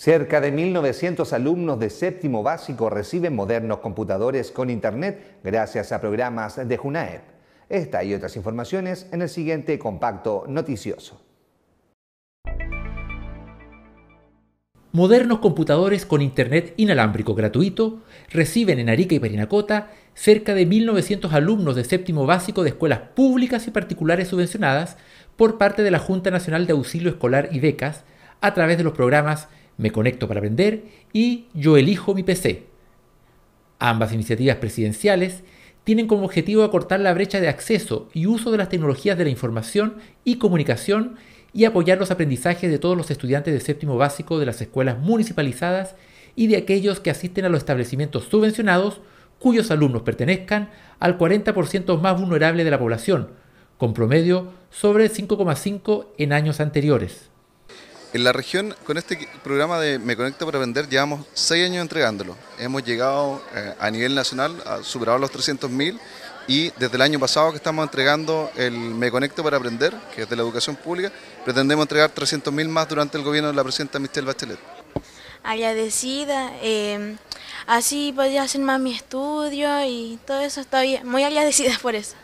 Cerca de 1.900 alumnos de séptimo básico reciben modernos computadores con Internet gracias a programas de Junaep. Esta y otras informaciones en el siguiente compacto noticioso. Modernos computadores con Internet inalámbrico gratuito reciben en Arica y Perinacota cerca de 1.900 alumnos de séptimo básico de escuelas públicas y particulares subvencionadas por parte de la Junta Nacional de Auxilio Escolar y Becas a través de los programas me conecto para aprender y yo elijo mi PC. Ambas iniciativas presidenciales tienen como objetivo acortar la brecha de acceso y uso de las tecnologías de la información y comunicación y apoyar los aprendizajes de todos los estudiantes de séptimo básico de las escuelas municipalizadas y de aquellos que asisten a los establecimientos subvencionados cuyos alumnos pertenezcan al 40% más vulnerable de la población, con promedio sobre 5,5 en años anteriores. En la región, con este programa de Me Conecto para Aprender llevamos seis años entregándolo. Hemos llegado eh, a nivel nacional, a superar los 300.000 y desde el año pasado que estamos entregando el Me Conecto para Aprender, que es de la educación pública, pretendemos entregar 300.000 más durante el gobierno de la presidenta Michelle Bachelet. Agradecida, em, así podría hacer más mi estudio y todo eso, está bien. muy agradecida por eso.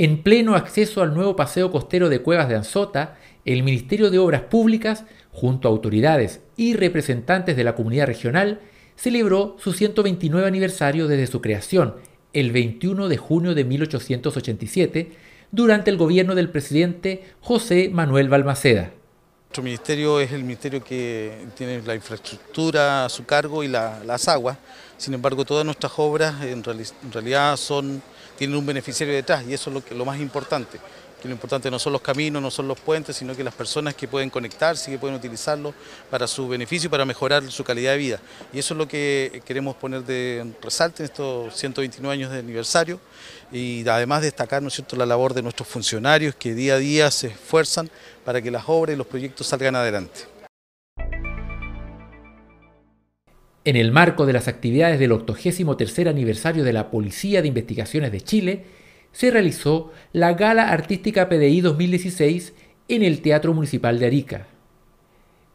En pleno acceso al nuevo paseo costero de Cuevas de Anzota, el Ministerio de Obras Públicas, junto a autoridades y representantes de la comunidad regional, celebró su 129 aniversario desde su creación, el 21 de junio de 1887, durante el gobierno del presidente José Manuel Balmaceda. Nuestro ministerio es el ministerio que tiene la infraestructura a su cargo y las aguas. Sin embargo, todas nuestras obras en, realidad tienen un beneficiario detrás y eso es lo, más importante. Que lo importante no son los caminos, no son los puentes, sino que las personas que pueden conectarse, que pueden utilizarlos para su beneficio y para mejorar su calidad de vida. Y eso es lo que queremos poner de resalte en estos 129 años de aniversario y además destacar cierto? la labor de nuestros funcionarios que día a día se esfuerzan para que las obras y los proyectos salgan adelante. En el marco de las actividades del 83 aniversario de la Policía de Investigaciones de Chile, se realizó la Gala Artística PDI 2016 en el Teatro Municipal de Arica.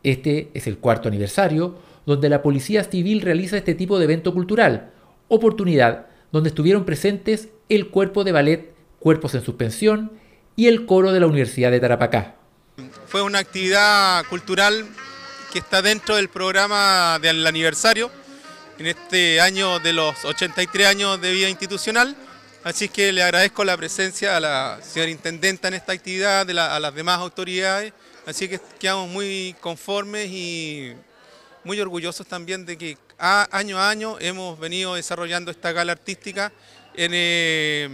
Este es el cuarto aniversario donde la Policía Civil realiza este tipo de evento cultural, oportunidad donde estuvieron presentes el cuerpo de ballet Cuerpos en Suspensión y el coro de la Universidad de Tarapacá. Fue una actividad cultural que está dentro del programa del aniversario, en este año de los 83 años de vida institucional. Así que le agradezco la presencia a la señora intendenta en esta actividad, a las demás autoridades. Así que quedamos muy conformes y muy orgullosos también de que año a año hemos venido desarrollando esta gala artística eh,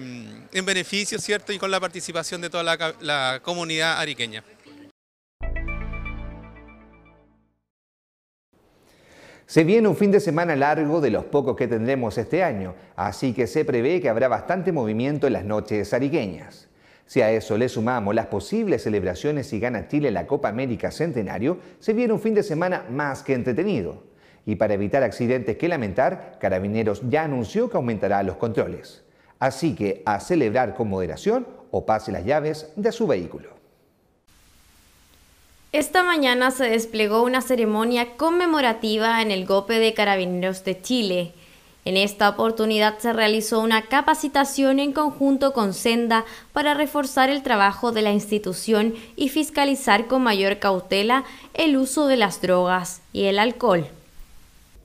en, beneficio, ¿cierto? Y con la participación de toda la, la comunidad ariqueña. Se viene un fin de semana largo de los pocos que tendremos este año, así que se prevé que habrá bastante movimiento en las noches ariqueñas. Si a eso le sumamos las posibles celebraciones y gana Chile la Copa América Centenario, se viene un fin de semana más que entretenido. Y para evitar accidentes que lamentar, Carabineros ya anunció que aumentará los controles. Así que a celebrar con moderación o pase las llaves de su vehículo. Esta mañana se desplegó una ceremonia conmemorativa en el golpe de carabineros de Chile. En esta oportunidad se realizó una capacitación en conjunto con Senda para reforzar el trabajo de la institución y fiscalizar con mayor cautela el uso de las drogas y el alcohol.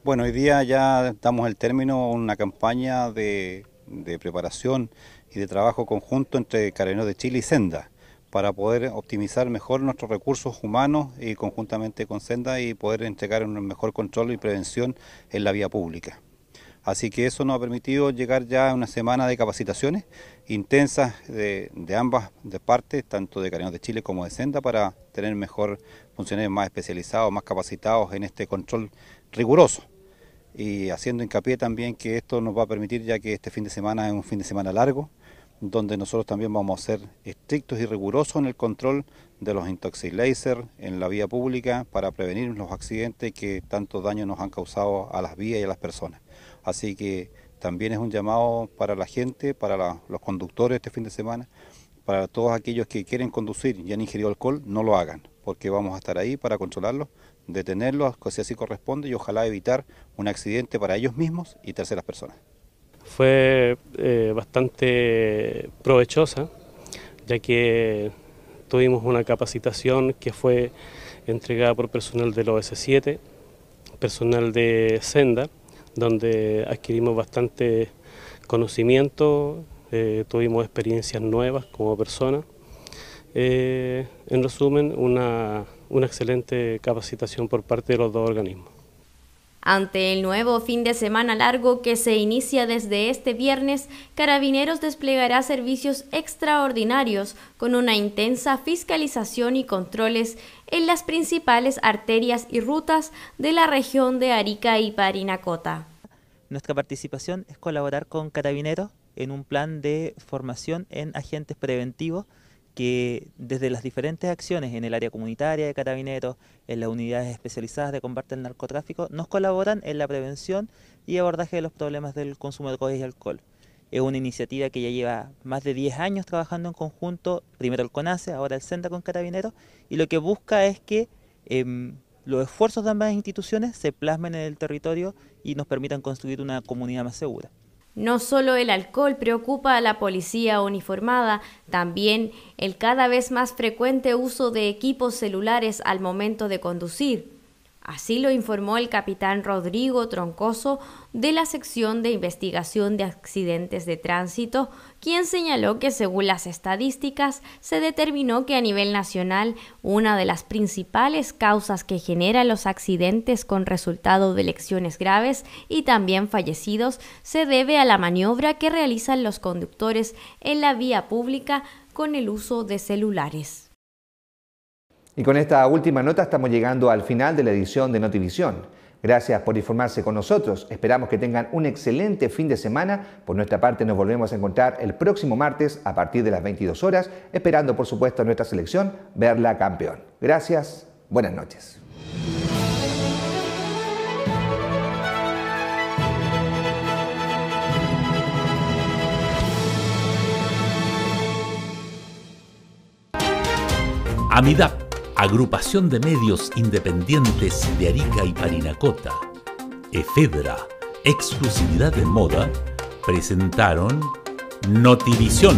Bueno, hoy día ya damos el término a una campaña de, de preparación y de trabajo conjunto entre Carabineros de Chile y Senda para poder optimizar mejor nuestros recursos humanos y conjuntamente con Senda y poder entregar un mejor control y prevención en la vía pública. Así que eso nos ha permitido llegar ya a una semana de capacitaciones intensas de, ambas partes, tanto de Carabineros de Chile como de Senda, para tener mejor funcionarios más especializados, más capacitados en este control riguroso y haciendo hincapié también que esto nos va a permitir, ya que este fin de semana es un fin de semana largo, donde nosotros también vamos a ser estrictos y rigurosos en el control de los intoxilaser en la vía pública para prevenir los accidentes que tanto daño nos han causado a las vías y a las personas. Así que también es un llamado para la gente, para los conductores este fin de semana, para todos aquellos que quieren conducir y han ingerido alcohol, no lo hagan, porque vamos a estar ahí para controlarlos, detenerlos, si así corresponde, y ojalá evitar un accidente para ellos mismos y terceras personas fue eh, bastante provechosa, ya que tuvimos una capacitación que fue entregada por personal del OS7, personal de Senda, donde adquirimos bastante conocimiento, eh, tuvimos experiencias nuevas como personas. Eh, en resumen, una excelente capacitación por parte de los dos organismos. Ante el nuevo fin de semana largo que se inicia desde este viernes, Carabineros desplegará servicios extraordinarios con una intensa fiscalización y controles en las principales arterias y rutas de la región de Arica y Parinacota. Nuestra participación es colaborar con Carabineros en un plan de formación en agentes preventivos que desde las diferentes acciones en el área comunitaria de carabineros, en las unidades especializadas de combate al narcotráfico, nos colaboran en la prevención y abordaje de los problemas del consumo de drogas y alcohol. Es una iniciativa que ya lleva más de 10 años trabajando en conjunto, primero el CONACE, ahora el CENTA con Carabineros, y lo que busca es que em, los esfuerzos de ambas instituciones se plasmen en el territorio y nos permitan construir una comunidad más segura. No solo el alcohol preocupa a la policía uniformada, también el cada vez más frecuente uso de equipos celulares al momento de conducir. Así lo informó el capitán Rodrigo Troncoso de la sección de investigación de accidentes de tránsito, quien señaló que según las estadísticas se determinó que a nivel nacional una de las principales causas que genera los accidentes con resultado de lesiones graves y también fallecidos se debe a la maniobra que realizan los conductores en la vía pública con el uso de celulares. Y con esta última nota estamos llegando al final de la edición de Notivisión. Gracias por informarse con nosotros. Esperamos que tengan un excelente fin de semana. Por nuestra parte nos volvemos a encontrar el próximo martes a partir de las 22 horas, esperando por supuesto a nuestra selección verla campeón. Gracias, buenas noches. Agrupación de Medios Independientes de Arica y Parinacota, Efedra, Exclusividad de Moda, presentaron Notivisión